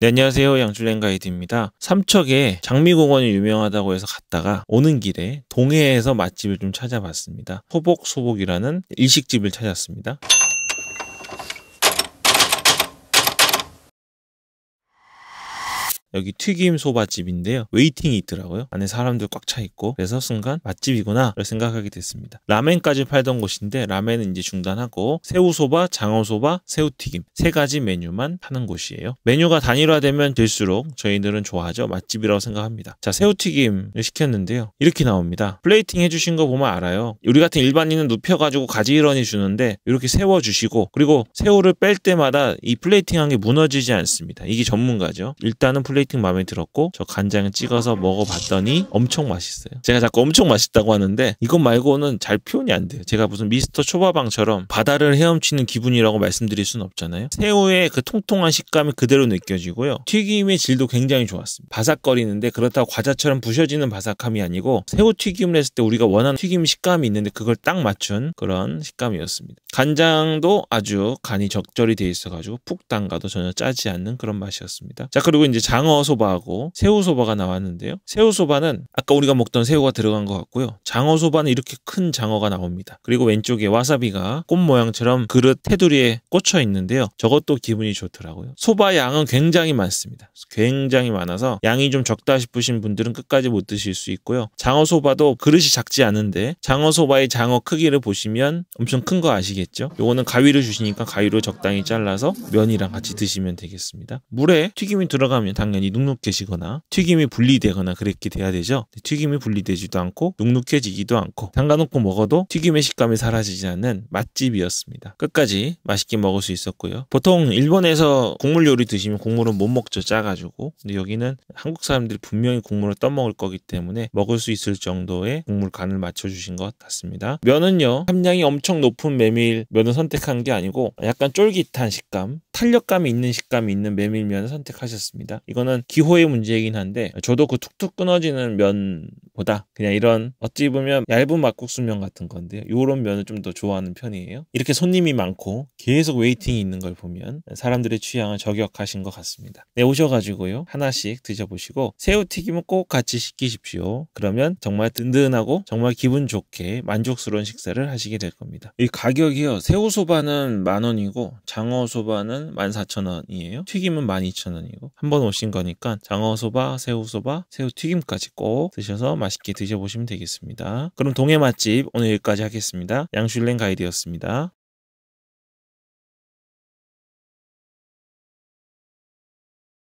네, 안녕하세요. 양줄랭 가이드입니다. 삼척에 장미공원이 유명하다고 해서 갔다가 오는 길에 동해에서 맛집을 좀 찾아봤습니다. 소복소복이라는 일식집을 찾았습니다. 여기 튀김 소바집인데요. 웨이팅이 있더라고요. 안에 사람들 꽉 차 있고 그래서 순간 맛집이구나 생각하게 됐습니다. 라멘까지 팔던 곳인데 라멘은 이제 중단하고 새우소바, 장어소바, 새우튀김 세 가지 메뉴만 파는 곳이에요. 메뉴가 단일화되면 될수록 저희들은 좋아하죠. 맛집이라고 생각합니다. 자 새우튀김을 시켰는데요. 이렇게 나옵니다. 플레이팅 해주신 거 보면 알아요. 우리 같은 일반인은 눕혀가지고 가지런히 주는데 이렇게 세워주시고 그리고 새우를 뺄 때마다 이 플레이팅한 게 무너지지 않습니다. 이게 전문가죠. 일단은 플레이 팅 플레이팅 마음에 들었고 저 간장 을 찍어서 먹어봤더니 엄청 맛있어요. 제가 자꾸 엄청 맛있다고 하는데 이것 말고는 잘 표현이 안 돼요. 제가 무슨 미스터 초밥방처럼 바다를 헤엄치는 기분이라고 말씀드릴 수는 없잖아요. 새우의 그 통통한 식감이 그대로 느껴지고요. 튀김의 질도 굉장히 좋았습니다. 바삭거리는데 그렇다고 과자처럼 부셔지는 바삭함이 아니고 새우 튀김을 했을 때 우리가 원하는 튀김 식감이 있는데 그걸 딱 맞춘 그런 식감이었습니다. 간장도 아주 간이 적절히 돼 있어가지고 푹 담가도 전혀 짜지 않는 그런 맛이었습니다. 자 그리고 이제 장 장어 소바하고 새우 소바가 나왔는데요. 새우 소바는 아까 우리가 먹던 새우가 들어간 것 같고요. 장어 소바는 이렇게 큰 장어가 나옵니다. 그리고 왼쪽에 와사비가 꽃 모양처럼 그릇 테두리에 꽂혀 있는데요. 저것도 기분이 좋더라고요. 소바 양은 굉장히 많습니다. 굉장히 많아서 양이 좀 적다 싶으신 분들은 끝까지 못 드실 수 있고요. 장어 소바도 그릇이 작지 않은데 장어 소바의 장어 크기를 보시면 엄청 큰 거 아시겠죠? 요거는 가위를 주시니까 가위로 적당히 잘라서 면이랑 같이 드시면 되겠습니다. 물에 튀김이 들어가면 당연히 당연히 눅눅해지거나 튀김이 분리되거나 그렇게 돼야 되죠. 튀김이 분리되지도 않고 눅눅해지기도 않고 담가놓고 먹어도 튀김의 식감이 사라지지 않는 맛집이었습니다. 끝까지 맛있게 먹을 수 있었고요. 보통 일본에서 국물 요리 드시면 국물은 못 먹죠. 짜가지고. 근데 여기는 한국 사람들이 분명히 국물을 떠먹을 거기 때문에 먹을 수 있을 정도의 국물 간을 맞춰주신 것 같습니다. 면은요. 함량이 엄청 높은 메밀 면을 선택한 게 아니고 약간 쫄깃한 식감, 탄력감이 있는 식감이 있는 메밀면을 선택하셨습니다. 이거는 있어는 기호의 문제이긴 한데 저도 그 툭툭 끊어지는 면보다 그냥 이런 어찌 보면 얇은 막국수 면 같은 건데요. 이런 면을 좀 더 좋아하는 편이에요. 이렇게 손님이 많고 계속 웨이팅이 있는 걸 보면 사람들의 취향을 저격하신 것 같습니다. 네, 오셔가지고요. 하나씩 드셔보시고 새우튀김은 꼭 같이 시키십시오. 그러면 정말 든든하고 정말 기분 좋게 만족스러운 식사를 하시게 될 겁니다. 이 가격이요. 새우소바는 만원이고 장어소바는 14,000원이에요. 튀김은 12,000원이고 한번 오신 거 거니까 장어소바, 새우소바, 새우튀김까지 꼭 드셔서 맛있게 드셔보시면 되겠습니다. 그럼 동해 맛집 오늘 여기까지 하겠습니다. 양슐랭 가이드였습니다.